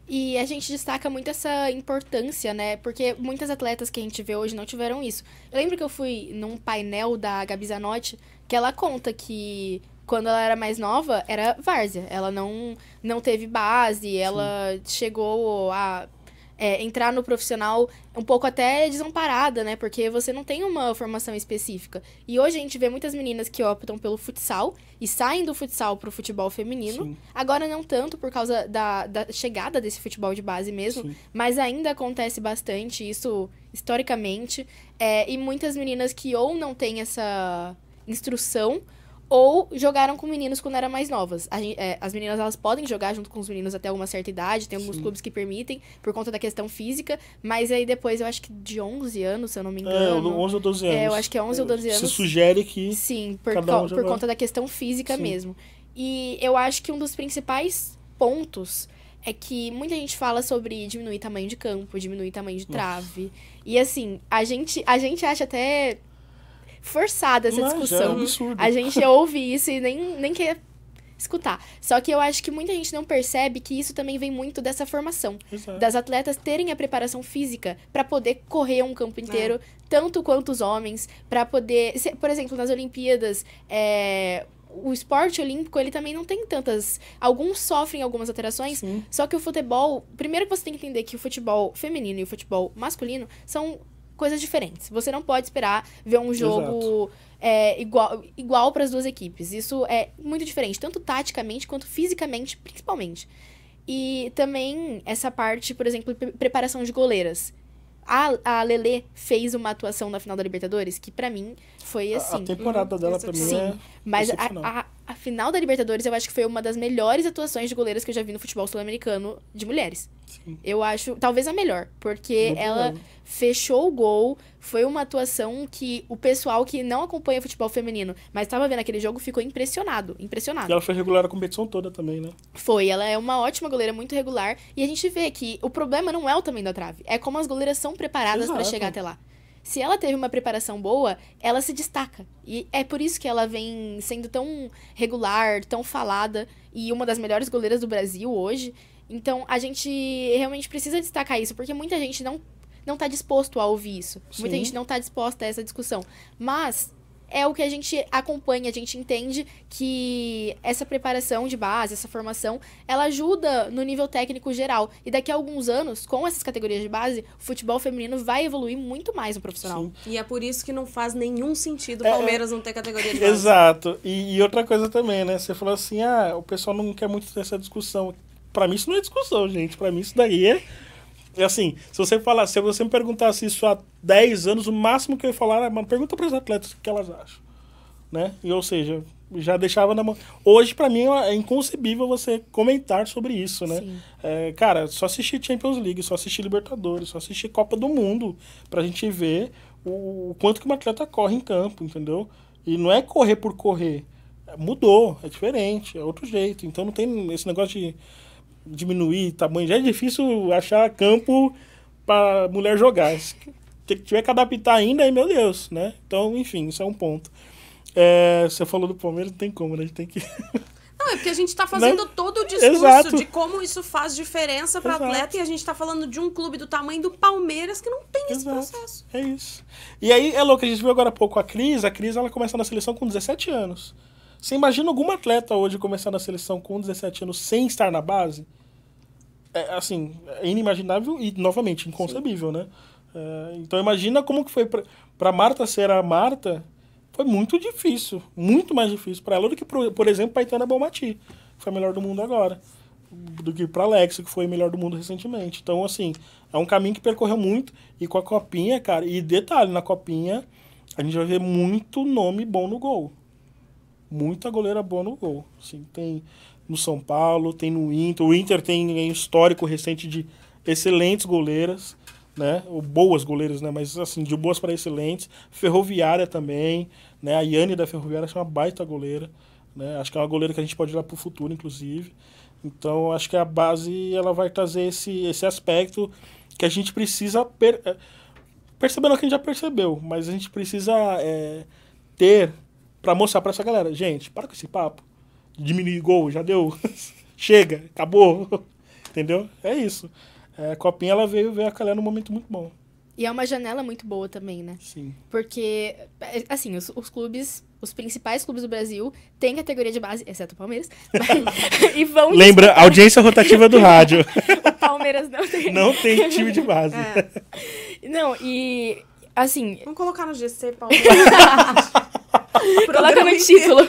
E a gente destaca muito essa importância, né? Porque muitas atletas que a gente vê hoje não tiveram isso. Eu lembro que eu fui num painel da Gabi Zanotti, que ela conta que quando ela era mais nova, era várzea. Ela não, não teve base, ela Sim. chegou a é, entrar no profissional um pouco até desamparada, né? Porque você não tem uma formação específica. E hoje a gente vê muitas meninas que optam pelo futsal e saem do futsal pro futebol feminino. Sim. Agora não tanto por causa da, da, chegada desse futebol de base mesmo, Sim. mas ainda acontece bastante isso historicamente. É, e muitas meninas que ou não têm essa instrução ou jogaram com meninos quando eram mais novas. Gente, é, as meninas elas podem jogar junto com os meninos até alguma certa idade, tem alguns Sim. clubes que permitem, por conta da questão física, mas aí depois eu acho que de 11 anos, se eu não me é, engano. É, 11 ou 12 anos. É, eu acho que é 11 ou 12 é, anos. Se sugere que. Sim, por, um por conta da questão física Sim. mesmo. E eu acho que um dos principais pontos é que muita gente fala sobre diminuir tamanho de campo, diminuir tamanho de trave. Nossa. E assim, a gente, a gente acha até forçada essa Mas é discussão. É um absurdo. A gente ouve isso e nem, nem quer escutar. Só que eu acho que muita gente não percebe que isso também vem muito dessa formação. Exato. Das atletas terem a preparação física para poder correr um campo inteiro, é. tanto quanto os homens, para poder. Por exemplo, nas Olimpíadas. É, o esporte olímpico, ele também não tem tantas. Alguns sofrem algumas alterações, Sim. só que o futebol. Primeiro que você tem que entender que o futebol feminino e o futebol masculino são coisas diferentes. Você não pode esperar ver um jogo é, igual, igual para as duas equipes. Isso é muito diferente, tanto taticamente quanto fisicamente, principalmente. E também essa parte, por exemplo, preparação de goleiras. A, a Lele fez uma atuação na final da Libertadores que, para mim, foi assim. A, a assim. temporada uhum. dela, pra mim, Sim, é mas a, a, a final da Libertadores eu acho que foi uma das melhores atuações de goleiras que eu já vi no futebol sul-americano de mulheres. Eu acho, talvez a melhor, porque Muito ela bom. fechou o gol. Foi uma atuação que o pessoal que não acompanha futebol feminino, mas estava vendo aquele jogo, ficou impressionado, impressionado. E ela foi regular a competição toda também, né? Foi, ela é uma ótima goleira, muito regular, e a gente vê que o problema não é o tamanho da trave, é como as goleiras são preparadas para chegar até lá. Se ela teve uma preparação boa, ela se destaca. E é por isso que ela vem sendo tão regular, tão falada e uma das melhores goleiras do Brasil hoje. Então, a gente realmente precisa destacar isso, porque muita gente não não está disposto a ouvir isso. Sim. Muita gente não está disposta a essa discussão. Mas é o que a gente acompanha, a gente entende que essa preparação de base, essa formação, ela ajuda no nível técnico geral. E daqui a alguns anos, com essas categorias de base, o futebol feminino vai evoluir muito mais no profissional. Sim. E é por isso que não faz nenhum sentido o é, é, Palmeiras não ter categoria de base. Exato. E, e outra coisa também, né? Você falou assim, ah, o pessoal não quer muito ter essa discussão para mim isso não é discussão, gente. Para mim isso daí é, é assim, se você falar, se você me perguntasse isso há 10 anos, o máximo que eu ia falar era, é mano, pergunta para os atletas o que elas acham, né? E ou seja, já deixava na mão. Hoje para mim é inconcebível você comentar sobre isso, né? É, cara, só assistir Champions League, só assistir Libertadores, só assistir Copa do Mundo pra gente ver o, o quanto que um atleta corre em campo, entendeu? E não é correr por correr mudou, é diferente, é outro jeito. Então não tem esse negócio de diminuir tamanho. Já é difícil achar campo para mulher jogar. Se tiver que adaptar ainda, aí, meu Deus, né? Então, enfim, isso é um ponto. É, você falou do Palmeiras, não tem como, né? A gente tem que. Não, é porque a gente está fazendo né? todo o discurso Exato. de como isso faz diferença para atleta e a gente está falando de um clube do tamanho do Palmeiras que não tem Exato. esse processo. É isso. E aí é louco, a gente viu agora há pouco a Cris, a Cris ela começa na seleção com 17 anos. Você imagina algum atleta hoje começar na seleção com 17 anos sem estar na base? é, assim, é inimaginável e, novamente, inconcebível, Sim. né? É, então, imagina como que foi para Marta ser a Marta, foi muito difícil, muito mais difícil para ela do que, pro, por exemplo, para Itana Balmati, que foi a melhor do mundo agora, do que para Alex que foi a melhor do mundo recentemente. Então, assim, é um caminho que percorreu muito e com a Copinha, cara, e detalhe, na Copinha a gente vai ver muito nome bom no gol. Muita goleira boa no gol. Assim, tem no São Paulo, tem no Inter. O Inter tem um histórico recente de excelentes goleiras, né? Ou boas goleiras, né? Mas assim, de boas para excelentes. Ferroviária também, né? A Yane da Ferroviária é uma baita goleira, né? Acho que é uma goleira que a gente pode ir para o futuro, inclusive. Então, acho que a base ela vai trazer esse, esse aspecto que a gente precisa per eh, percebendo o que a gente já percebeu, mas a gente precisa é, ter para mostrar para essa galera, gente, para com esse papo diminuir gol, já deu. Chega, acabou. Entendeu? É isso. É, a Copinha ela veio ver a Calé num momento muito bom. E é uma janela muito boa também, né? Sim. Porque, é, assim, os, os clubes, os principais clubes do Brasil, têm categoria de base, exceto o Palmeiras. Mas, e vão. Lembra, disputar... audiência rotativa do rádio. o Palmeiras não tem. Não tem time de base. É. Não, e. Assim. Vamos colocar no GC, Palmeiras. Coloca no título.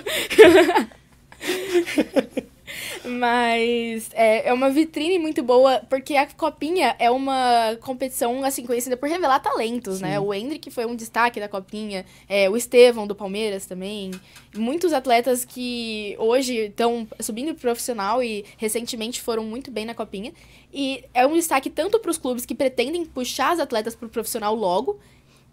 Mas é, é uma vitrine muito boa, porque a Copinha é uma competição, assim, conhecida por revelar talentos, né? Sim. né? O Hendrick foi um destaque da Copinha, é, o Estevão do Palmeiras também. Muitos atletas que hoje estão subindo profissional e recentemente foram muito bem na Copinha. E é um destaque tanto para os clubes que pretendem puxar as atletas para o profissional logo,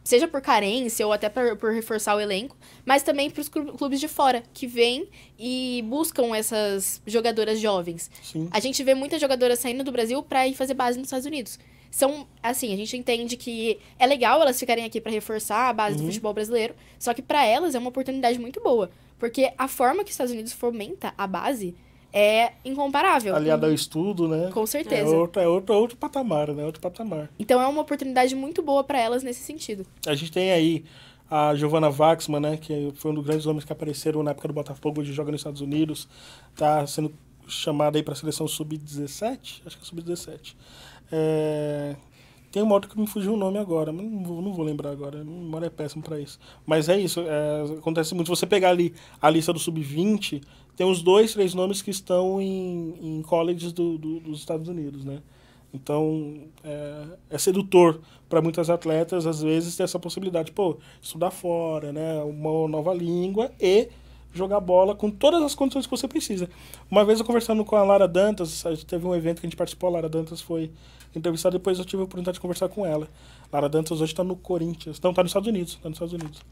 seja por carência ou até por, por reforçar o elenco, mas também para os clubes de fora, que vêm e buscam essas jogadoras jovens. Sim. A gente vê muitas jogadoras saindo do Brasil para ir fazer base nos Estados Unidos. São, assim, a gente entende que é legal elas ficarem aqui para reforçar a base uhum. do futebol brasileiro, só que para elas é uma oportunidade muito boa, porque a forma que os Estados Unidos fomenta a base é incomparável. aliado ao estudo, né? Com certeza. É outro, é outro, é outro patamar, né? Outro patamar. Então é uma oportunidade muito boa para elas nesse sentido. A gente tem aí a Giovanna Waxman, né? Que foi um dos grandes homens que apareceram na época do Botafogo, de joga nos Estados Unidos. Tá sendo chamada aí para a seleção sub-17? Acho que é sub-17. É... Tem uma outra que me fugiu o nome agora, mas não vou, não vou lembrar agora. Minha memória é péssimo para isso. Mas é isso, é... acontece muito. Se você pegar ali a lista do sub-20, tem uns dois, três nomes que estão em, em colleges do, do, dos Estados Unidos, né? Então, é, é sedutor para muitas atletas, às vezes, ter essa possibilidade. Pô, estudar fora, né? Uma nova língua e jogar bola com todas as condições que você precisa. Uma vez eu conversando com a Lara Dantas, a gente teve um evento que a gente participou, a Lara Dantas foi entrevistada, depois eu tive a oportunidade de conversar com ela. Lara Dantas hoje está no Corinthians, não, está nos Estados Unidos, está nos Estados Unidos.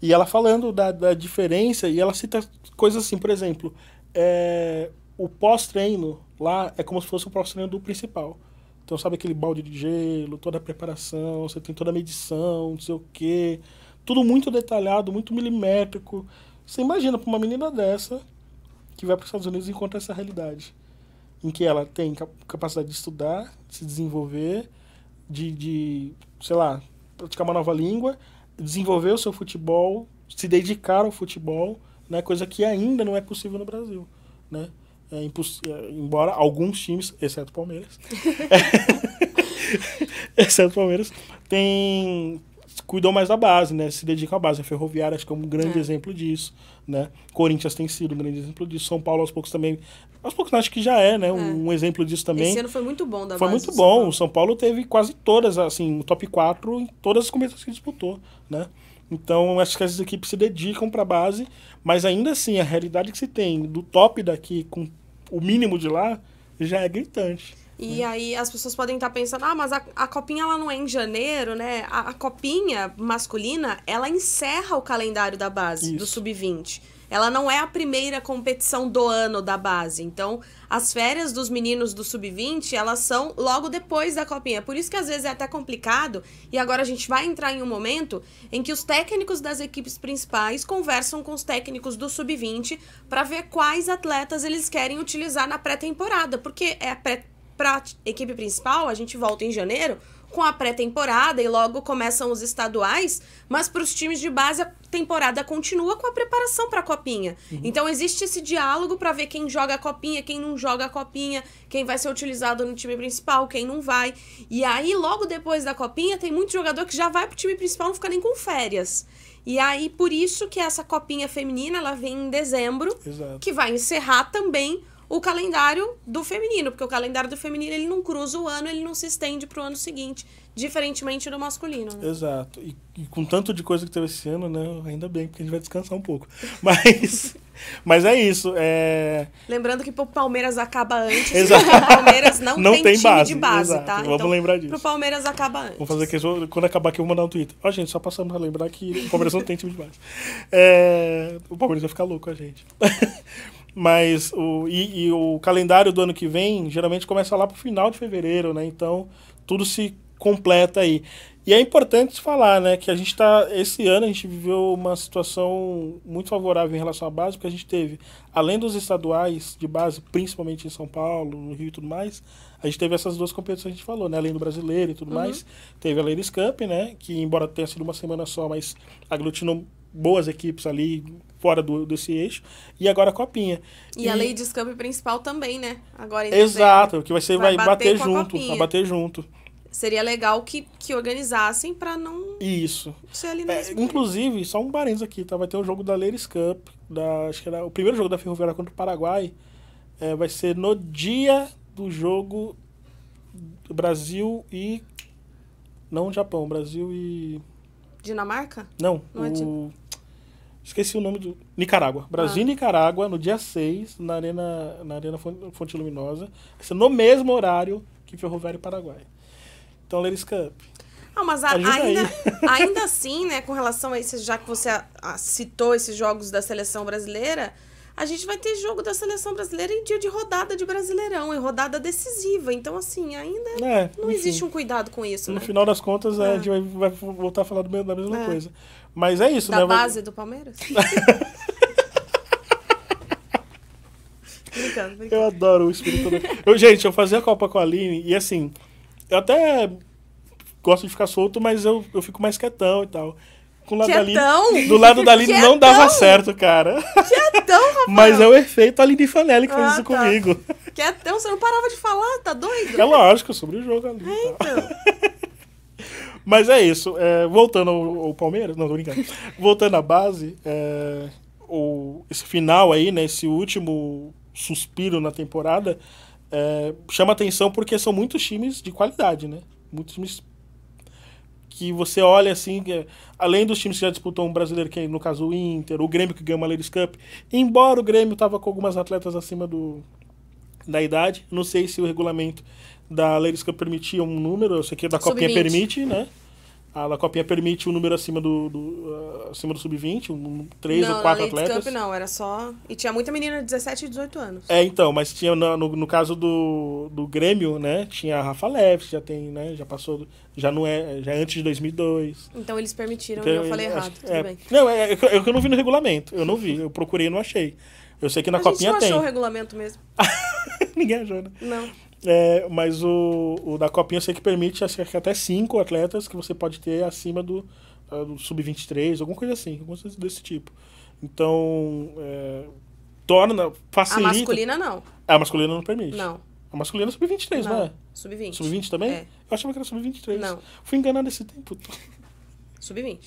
E ela falando da, da diferença, e ela cita coisas assim, por exemplo, é, o pós-treino lá é como se fosse o pós-treino do principal. Então, sabe aquele balde de gelo, toda a preparação, você tem toda a medição, não sei o quê. Tudo muito detalhado, muito milimétrico. Você imagina para uma menina dessa que vai para os Estados Unidos e encontra essa realidade. Em que ela tem capacidade de estudar, de se desenvolver, de, de sei lá, praticar uma nova língua, desenvolver o seu futebol, se dedicar ao futebol, né? coisa que ainda não é possível no Brasil. Né? É, é embora alguns times, exceto o Palmeiras, exceto o Palmeiras, tem, cuidam mais da base, né? Se dedicam à base. A Ferroviária acho que é um grande é. exemplo disso, né? Corinthians tem sido um grande exemplo disso. São Paulo aos poucos também. Aos poucos acho que já é, né? É. Um, exemplo disso também. Esse ano foi muito bom da Foi muito bom. São o São Paulo teve quase todas, assim, o top 4 em todas as competições que disputou, né? Então, acho que essas equipes se dedicam para a base, mas ainda assim, a realidade que se tem do top daqui com o mínimo de lá já é gritante. E hum. aí as pessoas podem estar tá pensando, ah, mas a, a copinha ela não é em janeiro, né? A, a copinha masculina, ela encerra o calendário da base, Isso. do sub-20. Ela não é a primeira competição do ano da base. Então, as férias dos meninos do sub-20, elas são logo depois da copinha. Por isso que às vezes é até complicado. E agora a gente vai entrar em um momento em que os técnicos das equipes principais conversam com os técnicos do sub-20 para ver quais atletas eles querem utilizar na pré-temporada, porque é a pré para equipe principal, a gente volta em janeiro com a pré-temporada e logo começam os estaduais, mas para os times de base a temporada continua com a preparação para a copinha. Uhum. Então existe esse diálogo para ver quem joga a copinha, quem não joga a copinha, quem vai ser utilizado no time principal, quem não vai. E aí logo depois da copinha tem muito jogador que já vai para o time principal, não fica nem com férias. E aí por isso que essa copinha feminina ela vem em dezembro, Exato. que vai encerrar também o calendário do feminino, porque o calendário do feminino ele não cruza o ano, ele não se estende para o ano seguinte, diferentemente do masculino. Né? Exato. E, e, com tanto de coisa que teve esse ano, né, ainda bem, porque a gente vai descansar um pouco. Mas, mas é isso. É... Lembrando que o Palmeiras acaba antes. Exato. O Palmeiras não, não tem, tem base, de base, exato. tá? Vamos então, lembrar disso. Pro Palmeiras acaba antes. Vou fazer quando acabar aqui eu vou mandar um tweet. Ó, gente, só passamos a lembrar que o Palmeiras não tem time de base. É... O Palmeiras vai ficar louco a gente. Mas o, e, e, o calendário do ano que vem geralmente começa lá para o final de fevereiro, né? Então tudo se completa aí. E é importante falar, né, que a gente está esse ano a gente viveu uma situação muito favorável em relação à base, porque a gente teve, além dos estaduais de base, principalmente em São Paulo, no Rio e tudo mais, a gente teve essas duas competições que a gente falou, né, além do brasileiro e tudo uhum. mais, teve a Ladies Cup, né, que embora tenha sido uma semana só, mas aglutinou boas equipes ali, fora do, desse eixo, e agora a copinha. E, e... a lei de escape principal também, né? Agora Exato, que vai ser vai, vai bater, junto, vai bater junto. Seria legal que, que organizassem para não Isso. Ser ali é, inclusive, só um parênteses aqui, tá? Vai ter o jogo da Ladies Cup, da acho que era o primeiro jogo da Ferroviária contra o Paraguai, é, vai ser no dia do jogo Brasil e não Japão, Brasil e Dinamarca? Não, não é o... é Esqueci o nome do. Nicarágua. Brasil e ah. Nicarágua, no dia 6, na Arena, na arena Fonte Luminosa. É no mesmo horário que Ferroviário Paraguai. Então, Ladies Cup. ah mas a, ainda, ainda assim, né, com relação a isso, já que você a, a, citou esses jogos da seleção brasileira, a gente vai ter jogo da seleção brasileira em dia de rodada de Brasileirão, em rodada decisiva. Então, assim, ainda é, não enfim, existe um cuidado com isso. No né? final das contas, é. a ah. gente vai, vai, voltar a falar da mesma é. coisa. Mas é isso, da né? Da base do Palmeiras? Eu adoro o espírito. eu, gente, eu fazia a Copa com a Aline e assim, eu até gosto de ficar solto, mas eu, eu fico mais quietão e tal. Com o lado quietão? da Aline, do lado da Aline quietão? não dava certo, cara. Quietão, rapaz. Mas é o efeito Aline Fanelli que ah, fez isso tá. comigo. Quietão, você não parava de falar, tá doido? É lógico, sobre o jogo ali. É, então. Mas é isso. É, voltando ao, ao, Palmeiras, não, tô brincando. Voltando à base, é, o, esse final aí, né, esse último suspiro na temporada, é, chama atenção porque são muitos times de qualidade, né? Muitos times que você olha assim, é, além dos times que já disputou um brasileiro, que é, no caso o Inter, o Grêmio que ganhou uma Ladies Cup, embora o Grêmio tava com algumas atletas acima do, da idade, não sei se o regulamento da Lerisca permitia um número, eu sei que é da Copinha permite, né? A da Copinha permite um número acima do, do uh, acima do sub-20, um, três não, ou quatro na atletas. Camp, não, era só. E tinha muita menina de 17 e 18 anos. É, então, mas tinha no, no, no, caso do, do Grêmio, né? Tinha a Rafa Leves, já tem, né? Já passou, já não é, já é antes de 2002. Então eles permitiram, então, e eu falei errado, tudo é, bem. Não, é, é, é, que eu não vi no regulamento, eu não vi, eu procurei e não achei. Eu sei que na a Copinha tem. A gente achou o regulamento mesmo. Ninguém achou, né? Não. É, mas o, o, da copinha eu sei que permite até cinco atletas que você pode ter acima do, ah, do sub-23, alguma coisa assim, alguma coisa desse tipo. Então, é, torna, facilita... A masculina não. A masculina não permite. Não. A masculina é sub-23, não, não é? Sub-20. Sub-20 também? É. Eu achava que era sub-23. Não. Fui enganado esse tempo. Sub-20.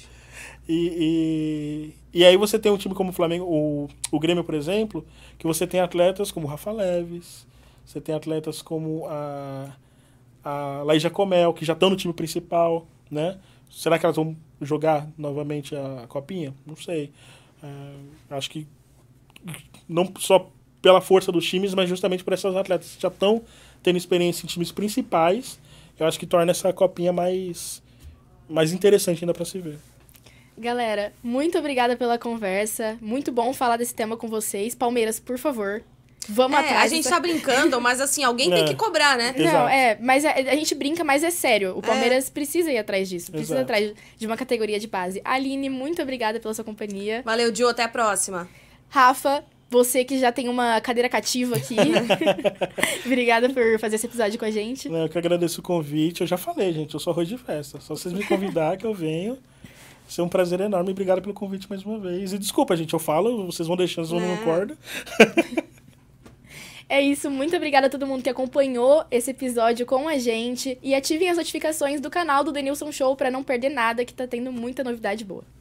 E, e, e, aí você tem um time como o Flamengo, o, o Grêmio, por exemplo, que você tem atletas como o Rafa Leves, você tem atletas como a, a Laís Jacomel, que já estão tá no time principal, né? Será que elas vão jogar novamente a Copinha? Não sei. É, acho que não só pela força dos times, mas justamente por essas atletas que já estão tendo experiência em times principais, eu acho que torna essa Copinha mais, mais interessante ainda para se ver. Galera, muito obrigada pela conversa. Muito bom falar desse tema com vocês. Palmeiras, por favor, Vamos é, atrás. A gente tá brincando, mas assim, alguém é. tem que cobrar, né? Não, Exato. é, mas a, é, a, gente brinca, mas é sério. O é. Palmeiras é. precisa ir atrás disso. Precisa Exato. atrás de uma categoria de base. Aline, muito obrigada pela sua companhia. Valeu, Dio, até a próxima. Rafa, você que já tem uma cadeira cativa aqui. Obrigada por fazer esse episódio com a gente. Não, eu que agradeço o convite. Eu já falei, gente, eu sou arroz de festa. Só vocês me convidar que eu venho. Isso é um prazer enorme. Obrigado pelo convite mais uma vez. E desculpa, gente, eu falo, vocês vão deixando, vocês não concordam. É isso, muito obrigada a todo mundo que acompanhou esse episódio com a gente e ativem as notificações do canal do Denilson Show para não perder nada, que tá tendo muita novidade boa.